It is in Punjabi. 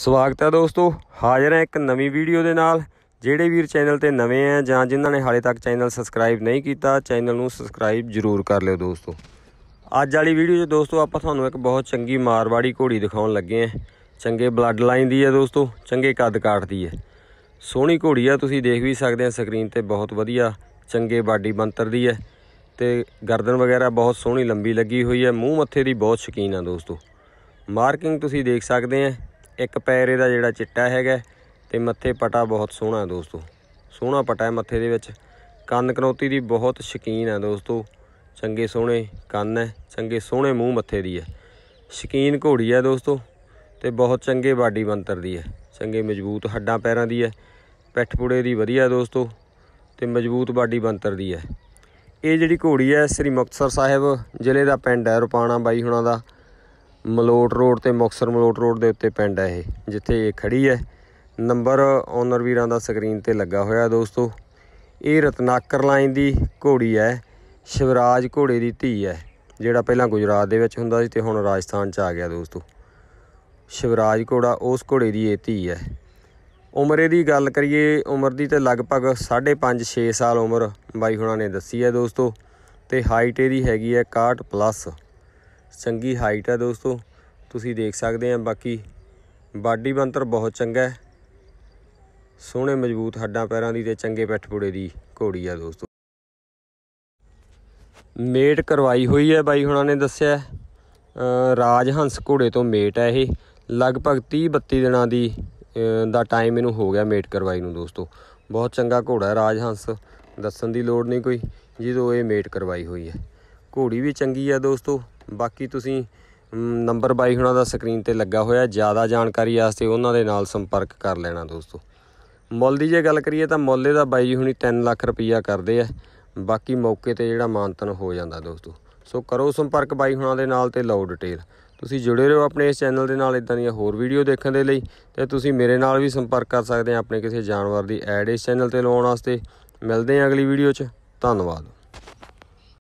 ਸਵਾਗਤ ਹੈ ਦੋਸਤੋ ਹਾਜ਼ਰ ਹਾਂ ਇੱਕ ਨਵੀਂ ਵੀਡੀਓ ਦੇ ਨਾਲ ਜਿਹੜੇ ਵੀਰ ਚੈਨਲ ਤੇ ਨਵੇਂ ਆ ਜਾਂ ਜਿਨ੍ਹਾਂ ਨੇ ਹਾਲੇ ਤੱਕ ਚੈਨਲ ਸਬਸਕ੍ਰਾਈਬ ਨਹੀਂ ਕੀਤਾ ਚੈਨਲ ਨੂੰ ਸਬਸਕ੍ਰਾਈਬ ਜ਼ਰੂਰ ਕਰ ਲਿਓ ਦੋਸਤੋ ਅੱਜ ਵਾਲੀ ਵੀਡੀਓ 'ਚ ਦੋਸਤੋ ਆਪਾਂ ਤੁਹਾਨੂੰ ਇੱਕ ਬਹੁਤ ਚੰਗੀ ਮਾਰਵਾੜੀ ਘੋੜੀ ਦਿਖਾਉਣ ਲੱਗੇ ਆ ਚੰਗੇ ਬਲੱਡ ਲਾਈਨ ਦੀ ਹੈ ਦੋਸਤੋ ਚੰਗੇ ਕੱਦ ਕਾਟਦੀ ਦੀ ਹੈ ਸੋਹਣੀ ਘੋੜੀ ਆ ਤੁਸੀਂ ਦੇਖ ਵੀ ਸਕਦੇ ਆ ਸਕਰੀਨ ਤੇ ਬਹੁਤ ਵਧੀਆ ਚੰਗੇ ਬਾਡੀ ਬੰਤਰ ਦੀ ਹੈ ਤੇ ਗਰਦਨ ਵਗੈਰਾ ਬਹੁਤ ਸੋਹਣੀ ਲੰਬੀ ਲੱਗੀ ਹੋਈ ਹੈ ਮੂੰਹ ਮੱਥੇ ਦੀ ਬਹੁਤ ਸ਼ਕੀਨ ਆ ਦੋਸਤੋ ਮਾਰਕਿੰਗ ਤੁਸੀਂ ਦੇਖ ਸਕਦੇ ਆ ਇੱਕ ਪੈਰ ਇਹਦਾ ਜਿਹੜਾ ਚਿੱਟਾ ਹੈਗਾ ਤੇ ਮੱਥੇ ਪਟਾ ਬਹੁਤ ਸੋਹਣਾ ਹੈ ਦੋਸਤੋ ਸੋਹਣਾ ਪਟਾ ਹੈ ਮੱਥੇ ਦੇ ਵਿੱਚ ਕੰਨ ਕਨੌਤੀ ਦੀ ਬਹੁਤ ਸ਼ਕੀਨ ਹੈ ਦੋਸਤੋ ਚੰਗੇ ਸੋਹਣੇ ਕੰਨ ਹੈ ਚੰਗੇ ਸੋਹਣੇ ਮੂੰਹ ਮੱਥੇ ਦੀ ਹੈ ਸ਼ਕੀਨ ਘੋੜੀ ਹੈ ਦੋਸਤੋ ਤੇ ਬਹੁਤ ਚੰਗੇ ਬਾਡੀ ਬੰਤਰ ਦੀ ਹੈ ਚੰਗੇ ਮਜ਼ਬੂਤ ਹੱਡਾਂ ਪੈਰਾਂ ਦੀ ਹੈ ਪੈਠ ਪੁੜੇ ਦੀ ਵਧੀਆ ਦੋਸਤੋ ਤੇ ਮਜ਼ਬੂਤ ਬਾਡੀ ਬੰਤਰ ਦੀ ਹੈ ਇਹ ਜਿਹੜੀ ਘੋੜੀ ਹੈ ਸ੍ਰੀ ਮੁਕਤਸਰ ਸਾਹਿਬ ਜ਼ਿਲ੍ਹੇ ਦਾ ਪਿੰਡ ਹੈ ਰੁਪਾਣਾ ਬਾਈ ਹੁਣਾਂ ਦਾ ਮਲੋਟ ਰੋਡ ਤੇ ਮੁਕਸਰ ਮਲੋਟ ਰੋਡ ਦੇ ਉੱਤੇ ਪਿੰਡ ਹੈ ਇਹ ਜਿੱਥੇ ਇਹ ਖੜੀ ਹੈ ਨੰਬਰ ਓਨਰ ਵੀਰਾਂ ਦਾ ਸਕਰੀਨ ਤੇ ਲੱਗਾ ਹੋਇਆ ਦੋਸਤੋ ਇਹ ਰਤਨਾਕਰ ਲਾਈਨ ਦੀ ਘੋੜੀ ਹੈ ਸ਼ਿਵਰਾਜ ਘੋੜੇ ਦੀ ਧੀ ਹੈ ਜਿਹੜਾ ਪਹਿਲਾਂ ਗੁਜਰਾਤ ਦੇ ਵਿੱਚ ਹੁੰਦਾ ਸੀ ਤੇ ਹੁਣ ਰਾਜਸਥਾਨ 'ਚ ਆ ਗਿਆ ਦੋਸਤੋ ਸ਼ਿਵਰਾਜ ਘੋੜਾ ਉਸ ਘੋੜੇ ਦੀ ਇਹ ਧੀ ਹੈ ਉਮਰ ਇਹਦੀ ਗੱਲ ਕਰੀਏ ਉਮਰ ਦੀ ਤੇ ਲਗਭਗ 5.5 6 ਸਾਲ ਉਮਰ ਬਾਈ ਹੁਣਾਂ ਨੇ ਦੱਸੀ ਹੈ ਦੋਸਤੋ ਤੇ ਹਾਈਟ ਇਹਦੀ ਹੈਗੀ ਹੈ 61 ਪਲੱਸ ਚੰਗੀ ਹਾਈਟ ਹੈ ਦੋਸਤੋ ਤੁਸੀਂ ਦੇਖ ਸਕਦੇ ਆ ਬਾਕੀ ਬਾਡੀ ਬੰਤਰ ਬਹੁਤ ਚੰਗਾ ਹੈ ਸੋਹਣੇ ਮਜ਼ਬੂਤ ਹੱਡਾਂ ਪੈਰਾਂ ਦੀ ਤੇ ਚੰਗੇ ਪੱਠ ਪੂੜੇ ਦੀ ਘੋੜੀ ਆ ਦੋਸਤੋ ਮੇਟ ਕਰਵਾਈ ਹੋਈ ਹੈ ਬਾਈ ਹੁਣਾਂ ਨੇ ਦੱਸਿਆ ਰਾਜ ਹੰਸ ਘੋੜੇ ਤੋਂ ਮੇਟ ਹੈ ਇਹ ਲਗਭਗ 30 32 ਦਿਨਾਂ ਦੀ ਦਾ ਟਾਈਮ ਇਹਨੂੰ ਹੋ ਗਿਆ ਮੇਟ ਕਰਵਾਈ ਨੂੰ ਦੋਸਤੋ ਬਹੁਤ ਚੰਗਾ ਘੋੜਾ ਹੈ ਰਾਜ ਹੰਸ ਦੱਸਣ ਦੀ ਲੋੜ ਨਹੀਂ ਕੋਈ ਜਦੋਂ ਇਹ ਮੇਟ ਕਰਵਾਈ ਹੋਈ ਹੈ ਘੋੜੀ ਵੀ ਚੰਗੀ ਆ ਦੋਸਤੋ ਬਾਕੀ ਤੁਸੀਂ ਨੰਬਰ 22 ਹੁਣਾਂ ਦਾ ਸਕਰੀਨ ਤੇ ਲੱਗਾ ਹੋਇਆ ਜਿਆਦਾ ਜਾਣਕਾਰੀ ਵਾਸਤੇ ਉਹਨਾਂ ਦੇ ਨਾਲ ਸੰਪਰਕ ਕਰ ਲੈਣਾ ਦੋਸਤੋ ਮੁੱਲ ਦੀ ਜੇ ਗੱਲ ਕਰੀਏ ਤਾਂ ਮੁੱਲੇ ਦਾ ਬਾਈ ਹੁਣੀ 3 ਲੱਖ ਰੁਪਈਆ ਕਰਦੇ ਆ ਬਾਕੀ ਮੌਕੇ ਤੇ ਜਿਹੜਾ ਮਾਨਤਨ ਹੋ ਜਾਂਦਾ ਦੋਸਤੋ ਸੋ ਕਰੋ ਸੰਪਰਕ ਬਾਈ ਹੁਣਾਂ ਦੇ ਨਾਲ ਤੇ ਲਓ ਡਿਟੇਲ ਤੁਸੀਂ ਜੁੜੇ ਰਹੋ ਆਪਣੇ ਇਸ ਚੈਨਲ ਦੇ ਨਾਲ ਇਦਾਂ ਦੀਆਂ ਹੋਰ ਵੀਡੀਓ ਦੇਖਣ ਦੇ ਲਈ ਤੇ ਤੁਸੀਂ ਮੇਰੇ ਨਾਲ ਵੀ ਸੰਪਰਕ ਕਰ ਸਕਦੇ ਆ ਆਪਣੇ ਕਿਸੇ ਜਾਨਵਰ ਦੀ ਐਡ ਇਸ ਚੈਨਲ ਤੇ ਲਾਉਣ ਵਾਸਤੇ ਮਿਲਦੇ ਆ ਅਗਲੀ ਵੀਡੀਓ 'ਚ ਧੰਨਵਾਦ